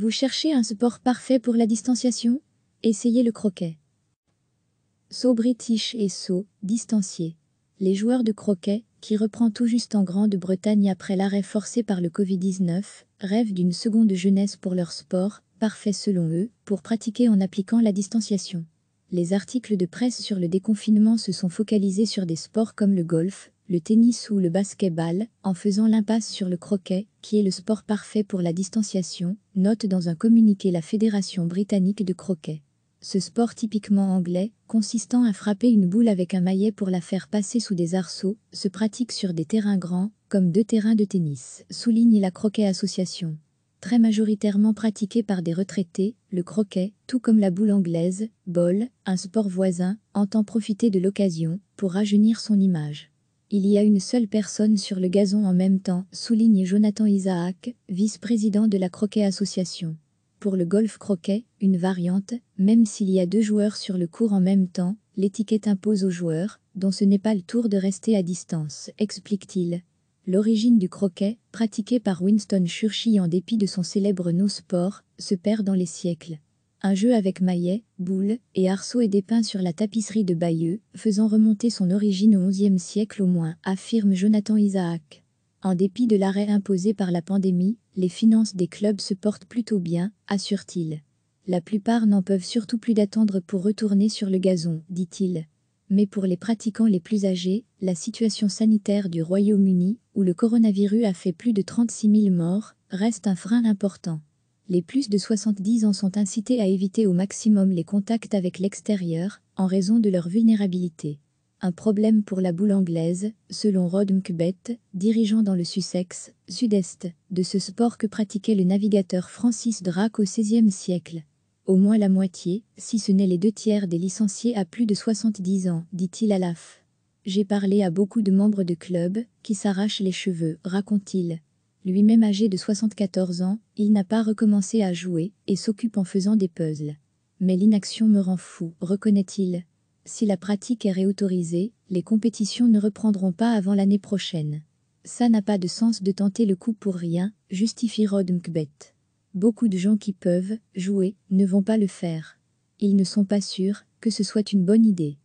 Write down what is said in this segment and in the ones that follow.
Vous cherchez un support parfait pour la distanciation Essayez le croquet. Saut british et saut distancié. Les joueurs de croquet, qui reprend tout juste en Grande-Bretagne après l'arrêt forcé par le Covid-19, rêvent d'une seconde jeunesse pour leur sport, parfait selon eux, pour pratiquer en appliquant la distanciation. Les articles de presse sur le déconfinement se sont focalisés sur des sports comme le golf, le tennis ou le basketball, en faisant l'impasse sur le croquet, qui est le sport parfait pour la distanciation, note dans un communiqué la Fédération britannique de croquet. Ce sport typiquement anglais, consistant à frapper une boule avec un maillet pour la faire passer sous des arceaux, se pratique sur des terrains grands, comme deux terrains de tennis, souligne la Croquet Association. Très majoritairement pratiqué par des retraités, le croquet, tout comme la boule anglaise, bol, un sport voisin, entend profiter de l'occasion pour rajeunir son image. Il y a une seule personne sur le gazon en même temps, souligne Jonathan Isaac, vice-président de la Croquet Association. Pour le golf croquet, une variante, même s'il y a deux joueurs sur le cours en même temps, l'étiquette impose aux joueurs, dont ce n'est pas le tour de rester à distance, explique-t-il. L'origine du croquet, pratiqué par Winston Churchill en dépit de son célèbre no sport se perd dans les siècles. Un jeu avec maillet, boules et arceaux est dépeint sur la tapisserie de Bayeux, faisant remonter son origine au XIe siècle au moins, affirme Jonathan Isaac. En dépit de l'arrêt imposé par la pandémie, les finances des clubs se portent plutôt bien, assure-t-il. La plupart n'en peuvent surtout plus d'attendre pour retourner sur le gazon, dit-il. Mais pour les pratiquants les plus âgés, la situation sanitaire du Royaume-Uni, où le coronavirus a fait plus de 36 000 morts, reste un frein important les plus de 70 ans sont incités à éviter au maximum les contacts avec l'extérieur en raison de leur vulnérabilité. Un problème pour la boule anglaise, selon Rod Mkbet, dirigeant dans le Sussex, sud-est, de ce sport que pratiquait le navigateur Francis Drake au XVIe siècle. Au moins la moitié, si ce n'est les deux tiers des licenciés à plus de 70 ans, dit-il à l'AF. J'ai parlé à beaucoup de membres de clubs qui s'arrachent les cheveux, raconte-t-il lui-même âgé de 74 ans, il n'a pas recommencé à jouer et s'occupe en faisant des puzzles. Mais l'inaction me rend fou, reconnaît-il. Si la pratique est réautorisée, les compétitions ne reprendront pas avant l'année prochaine. Ça n'a pas de sens de tenter le coup pour rien, justifie Rod Mkbet. Beaucoup de gens qui peuvent jouer ne vont pas le faire. Ils ne sont pas sûrs que ce soit une bonne idée.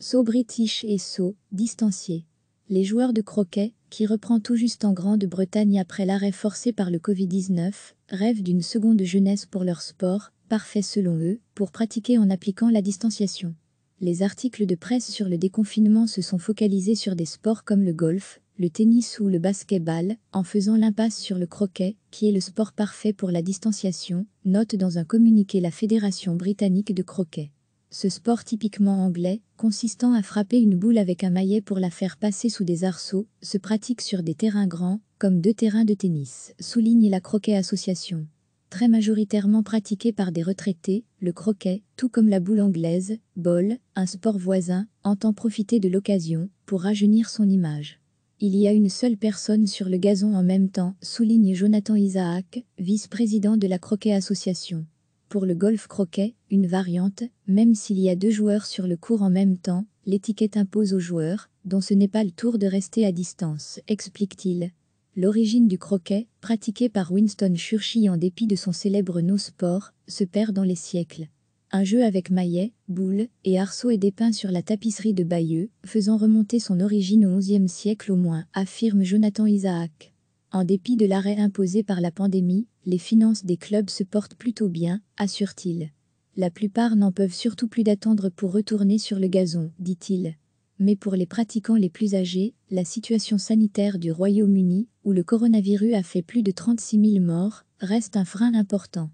Saut British et saut distanciés. Les joueurs de croquet qui reprend tout juste en Grande-Bretagne après l'arrêt forcé par le Covid-19, rêvent d'une seconde jeunesse pour leur sport, parfait selon eux, pour pratiquer en appliquant la distanciation. Les articles de presse sur le déconfinement se sont focalisés sur des sports comme le golf, le tennis ou le basketball, en faisant l'impasse sur le croquet, qui est le sport parfait pour la distanciation, note dans un communiqué la Fédération britannique de croquet. Ce sport typiquement anglais, consistant à frapper une boule avec un maillet pour la faire passer sous des arceaux, se pratique sur des terrains grands, comme deux terrains de tennis, souligne la Croquet Association. Très majoritairement pratiqué par des retraités, le croquet, tout comme la boule anglaise, bol, un sport voisin, entend profiter de l'occasion pour rajeunir son image. Il y a une seule personne sur le gazon en même temps, souligne Jonathan Isaac, vice-président de la Croquet Association. Pour le golf croquet, une variante, même s'il y a deux joueurs sur le court en même temps, l'étiquette impose aux joueurs, dont ce n'est pas le tour de rester à distance, explique-t-il. L'origine du croquet, pratiqué par Winston Churchill en dépit de son célèbre no sport, se perd dans les siècles. Un jeu avec maillet, boule et arceau est dépeint sur la tapisserie de Bayeux, faisant remonter son origine au XIe siècle au moins, affirme Jonathan Isaac. En dépit de l'arrêt imposé par la pandémie, les finances des clubs se portent plutôt bien, assure-t-il. La plupart n'en peuvent surtout plus d'attendre pour retourner sur le gazon, dit-il. Mais pour les pratiquants les plus âgés, la situation sanitaire du Royaume-Uni, où le coronavirus a fait plus de 36 000 morts, reste un frein important.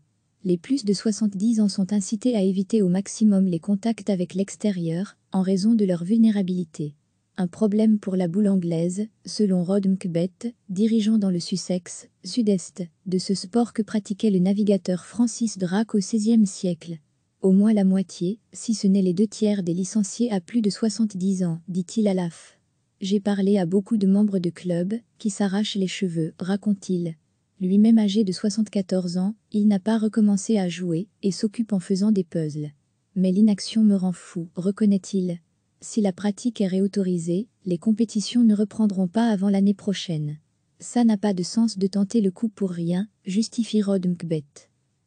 Les plus de 70 ans sont incités à éviter au maximum les contacts avec l'extérieur, en raison de leur vulnérabilité un problème pour la boule anglaise, selon Rod McBeth, dirigeant dans le Sussex, sud-est, de ce sport que pratiquait le navigateur Francis Drake au XVIe siècle. Au moins la moitié, si ce n'est les deux tiers des licenciés à plus de 70 ans, dit-il à l'AF. J'ai parlé à beaucoup de membres de clubs qui s'arrachent les cheveux, raconte-t-il. Lui-même âgé de 74 ans, il n'a pas recommencé à jouer et s'occupe en faisant des puzzles. Mais l'inaction me rend fou, reconnaît-il. Si la pratique est réautorisée, les compétitions ne reprendront pas avant l'année prochaine. Ça n'a pas de sens de tenter le coup pour rien, justifie Rod Mkbet.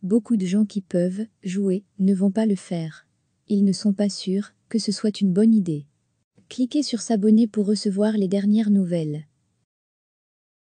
Beaucoup de gens qui peuvent jouer ne vont pas le faire. Ils ne sont pas sûrs que ce soit une bonne idée. Cliquez sur s'abonner pour recevoir les dernières nouvelles.